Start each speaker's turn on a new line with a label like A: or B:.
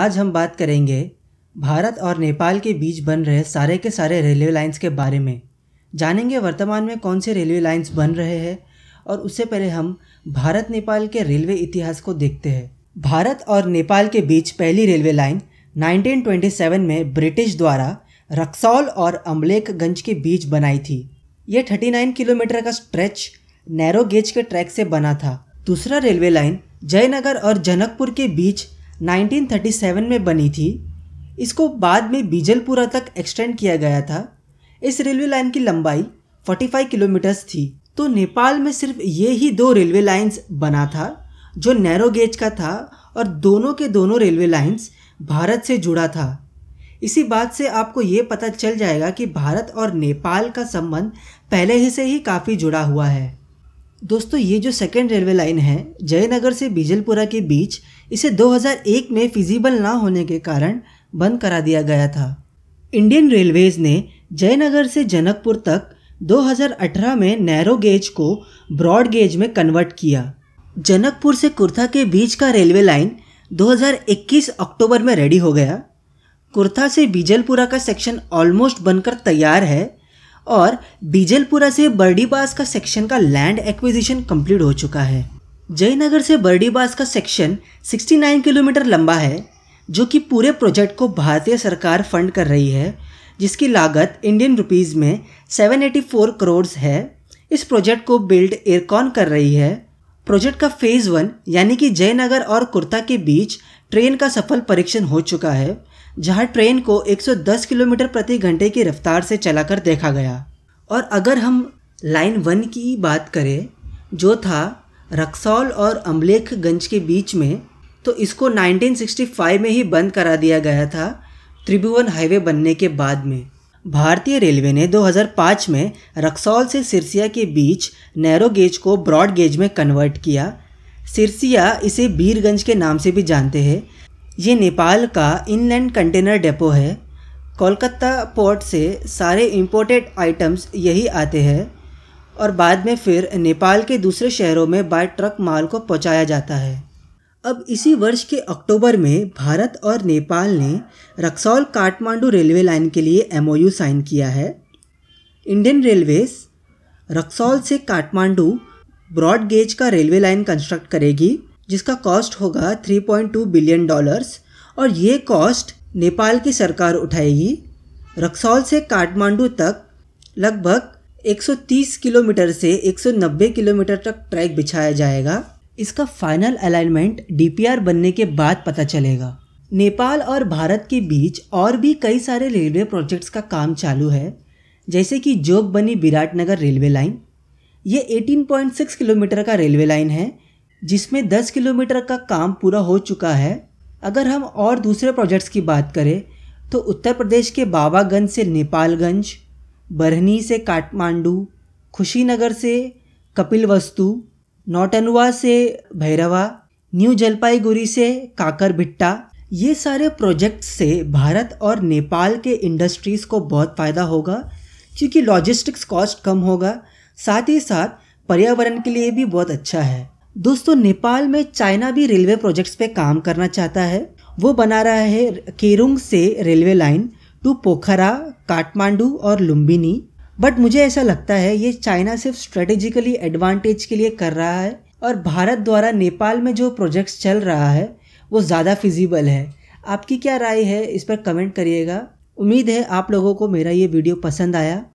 A: आज हम बात करेंगे भारत और नेपाल के बीच बन रहे सारे के सारे रेलवे लाइंस के बारे में जानेंगे वर्तमान में कौन से रेलवे लाइंस बन रहे हैं और उससे पहले हम भारत नेपाल के रेलवे इतिहास को देखते हैं भारत और नेपाल के बीच पहली रेलवे लाइन 1927 में ब्रिटिश द्वारा रक्सौल और अमलेखगंज के बीच बनाई थी ये 39 किलोमीटर का स्ट्रेच नैरो गेज के ट्रैक से बना था दूसरा रेलवे लाइन जयनगर और जनकपुर के बीच 1937 में बनी थी इसको बाद में बीजलपुरा तक एक्सटेंड किया गया था इस रेलवे लाइन की लंबाई 45 किलोमीटर्स थी तो नेपाल में सिर्फ ये ही दो रेलवे लाइंस बना था जो नैरो गेज का था और दोनों के दोनों रेलवे लाइंस भारत से जुड़ा था इसी बात से आपको ये पता चल जाएगा कि भारत और नेपाल का संबंध पहले ही से ही काफ़ी जुड़ा हुआ है दोस्तों ये जो सेकेंड रेलवे लाइन है जयनगर से बीजलपुरा के बीच इसे 2001 में फिजिबल ना होने के कारण बंद करा दिया गया था इंडियन रेलवेज ने जयनगर से जनकपुर तक 2018 में नैरो गेज को ब्रॉड गेज में कन्वर्ट किया जनकपुर से कुर्था के बीच का रेलवे लाइन 2021 अक्टूबर में रेडी हो गया कुर्था से बीजलपुरा का सेक्शन ऑलमोस्ट बनकर तैयार है और बीजलपुरा से बर्डीबास का सेक्शन का लैंड एक्विजिशन कंप्लीट हो चुका है जयनगर से बर्डीबास का सेक्शन 69 किलोमीटर लंबा है जो कि पूरे प्रोजेक्ट को भारतीय सरकार फंड कर रही है जिसकी लागत इंडियन रुपीज़ में 784 करोड़ है इस प्रोजेक्ट को बिल्ड एयरकॉन कर रही है प्रोजेक्ट का फेज़ वन यानी कि जयनगर और कुर्ता के बीच ट्रेन का सफल परीक्षण हो चुका है जहां ट्रेन को 110 किलोमीटर प्रति घंटे की रफ्तार से चलाकर देखा गया और अगर हम लाइन वन की बात करें जो था रक्सौल और अमलेखगंज के बीच में तो इसको 1965 में ही बंद करा दिया गया था त्रिभुवन हाईवे बनने के बाद में भारतीय रेलवे ने 2005 में रक्सौल से सिरसिया के बीच नैरो गेज को ब्रॉड गेज में कन्वर्ट किया सिरसिया इसे बीरगंज के नाम से भी जानते हैं ये नेपाल का इनलैंड कंटेनर डेपो है कोलकाता पोर्ट से सारे इम्पोर्टेड आइटम्स यही आते हैं और बाद में फिर नेपाल के दूसरे शहरों में बाय ट्रक माल को पहुंचाया जाता है अब इसी वर्ष के अक्टूबर में भारत और नेपाल ने रक्सौल काठमांडू रेलवे लाइन के लिए एम साइन किया है इंडियन रेलवेज रक्सौल से काठमांडू ब्रॉड गेज का रेलवे लाइन कंस्ट्रक्ट करेगी जिसका कॉस्ट होगा 3.2 बिलियन डॉलर्स और ये कॉस्ट नेपाल की सरकार उठाएगी रक्सौल से काठमांडू तक लगभग 130 किलोमीटर से 190 किलोमीटर तक ट्रैक बिछाया जाएगा इसका फाइनल अलाइनमेंट डीपीआर बनने के बाद पता चलेगा नेपाल और भारत के बीच और भी कई सारे रेलवे प्रोजेक्ट्स का काम चालू है जैसे कि जोग बनी नगर रेलवे लाइन ये 18.6 किलोमीटर का रेलवे लाइन है जिसमें 10 किलोमीटर का काम पूरा हो चुका है अगर हम और दूसरे प्रोजेक्ट्स की बात करें तो उत्तर प्रदेश के बाबागंज से नेपालगंज बरहनी से काठमांडू खुशीनगर से कपिलवस्तु नौटनवा से भैरवा न्यू जलपाईगुड़ी से काकर भिट्टा ये सारे प्रोजेक्ट से भारत और नेपाल के इंडस्ट्रीज़ को बहुत फ़ायदा होगा क्योंकि लॉजिस्टिक्स कॉस्ट कम होगा साथ ही साथ पर्यावरण के लिए भी बहुत अच्छा है दोस्तों नेपाल में चाइना भी रेलवे प्रोजेक्ट्स पे काम करना चाहता है वो बना रहा है केरुंग से railway line to Pokhara Kathmandu और लुम्बिनी बट मुझे ऐसा लगता है ये चाइना सिर्फ स्ट्रेटेजिकली एडवांटेज के लिए कर रहा है और भारत द्वारा नेपाल में जो प्रोजेक्ट्स चल रहा है वो ज़्यादा फिजिबल है आपकी क्या राय है इस पर कमेंट करिएगा उम्मीद है आप लोगों को मेरा ये वीडियो पसंद आया